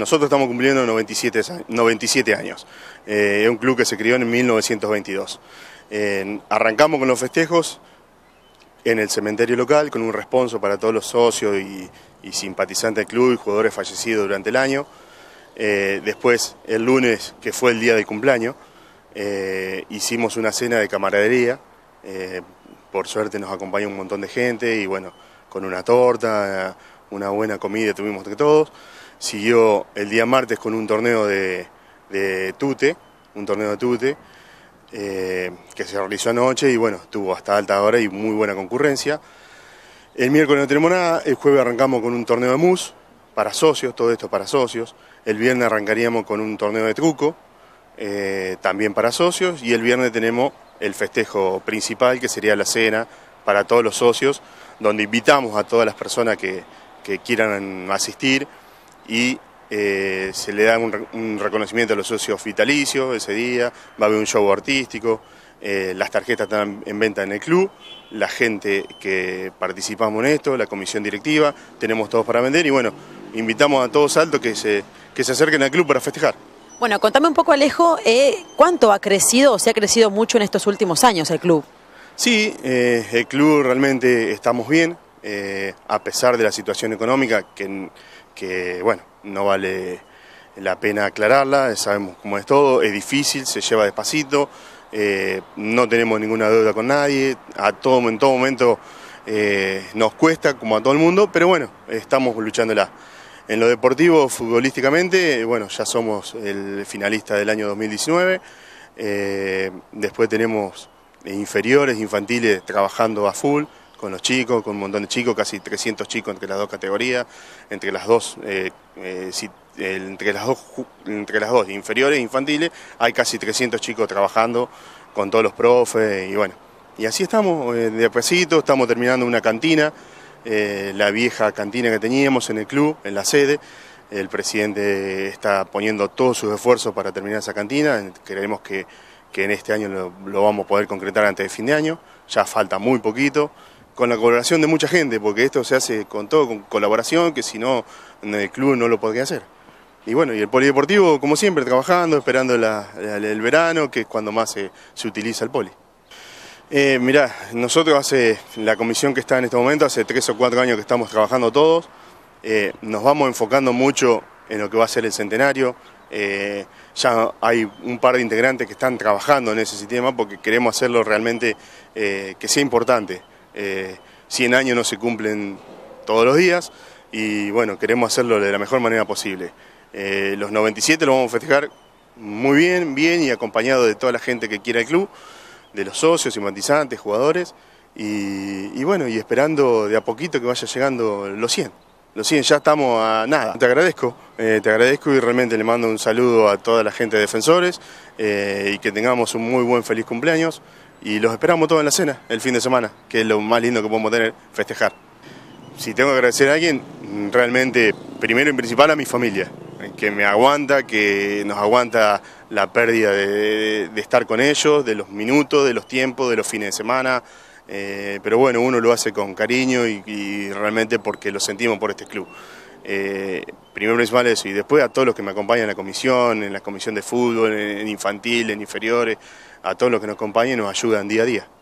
Nosotros estamos cumpliendo 97, años. Eh, es un club que se crió en 1922. arrancamos con los festejos en el cementerio local con un responso para todos los socios y, simpatizantes del club y jugadores fallecidos durante el año. Eh, después, el lunes, que fue el día del cumpleaños, eh, hicimos una cena de camaradería. por suerte nos acompañó un montón de gente y bueno, con una torta, una buena comida tuvimos que todos siguió el día martes con un torneo de, tute, un torneo de tute, eh, que se realizó anoche y bueno, estuvo hasta alta hora y muy buena concurrencia. El miércoles no tenemos nada, el jueves arrancamos con un torneo de mus para socios, todo esto para socios. El viernes arrancaríamos con un torneo de truco, eh, también para socios. Y el viernes tenemos el festejo principal, que sería la cena para todos los socios, donde invitamos a todas las personas que quieran asistir y eh, se le da un, reconocimiento a los socios vitalicios ese día, va a haber un show artístico, eh, las tarjetas están en venta en el club, la gente que participamos en esto, la comisión directiva, tenemos todos para vender y bueno, invitamos a todos altos que se, que se acerquen al club para festejar. Bueno, contame un poco Alejo, eh, ¿cuánto ha crecido o se ha crecido mucho en estos últimos años el club? Sí, el club realmente estamos bien, a pesar de la situación económica que que, bueno, no vale la pena aclararla, sabemos cómo es todo, es difícil, se lleva despacito, eh, no tenemos ninguna deuda con nadie, a todo, en todo momento eh, nos cuesta, como a todo el mundo, pero bueno, estamos luchándola. En lo deportivo, futbolísticamente, bueno, ya somos el finalista del año 2019, eh, después tenemos inferiores, infantiles, trabajando a full, con los chicos, con un montón de chicos, casi 300 chicos entre las dos categorías, entre las dos, eh, eh, entre las dos, entre las dos inferiores e infantiles, hay casi 300 chicos trabajando con todos los profes y bueno. Y así estamos, eh, de apresito, estamos terminando una cantina, la vieja cantina que teníamos en el club, en la sede, el presidente está poniendo todos sus esfuerzos para terminar esa cantina. Creemos que, en este año lo, lo, vamos a poder concretar antes de fin de año. Ya falta muy poquito con la colaboración de mucha gente, porque esto se hace con todo, con colaboración, que si no, el club no lo podría hacer. Y bueno, y el polideportivo, como siempre, trabajando, esperando el verano, que es cuando más se, utiliza el poli. Eh, mirá, nosotros hace, la comisión que está en este momento, hace tres o cuatro años que estamos trabajando todos, eh, nos vamos enfocando mucho en lo que va a ser el centenario, eh, ya hay un par de integrantes que están trabajando en ese sistema porque queremos hacerlo realmente que sea importante, 100 eh, años no se cumplen todos los días y bueno, queremos hacerlo de la mejor manera posible. Eh, los 97 lo vamos a festejar muy bien, bien y acompañado de toda la gente que quiera el club, de los socios, simpatizantes, jugadores y, bueno, y esperando de a poquito que vaya llegando los 100. Los 100 ya estamos a nada. Te agradezco, eh, te agradezco y realmente le mando un saludo a toda la gente de Defensores y que tengamos un muy buen feliz cumpleaños y los esperamos todos en la cena el fin de semana, que es lo más lindo que podemos tener, festejar. Si tengo que agradecer a alguien, realmente primero y principal a mi familia, que me aguanta, que nos aguanta la pérdida de, estar con ellos, de los minutos, de los tiempos, de los fines de semana. Eh, pero bueno, uno lo hace con cariño y, y realmente porque lo sentimos por este club eh, primero principal eso, y después a todos los que me acompañan en la comisión, en la comisión de fútbol, en, infantil, en inferiores, a todos los que nos acompañan y nos ayudan día a día.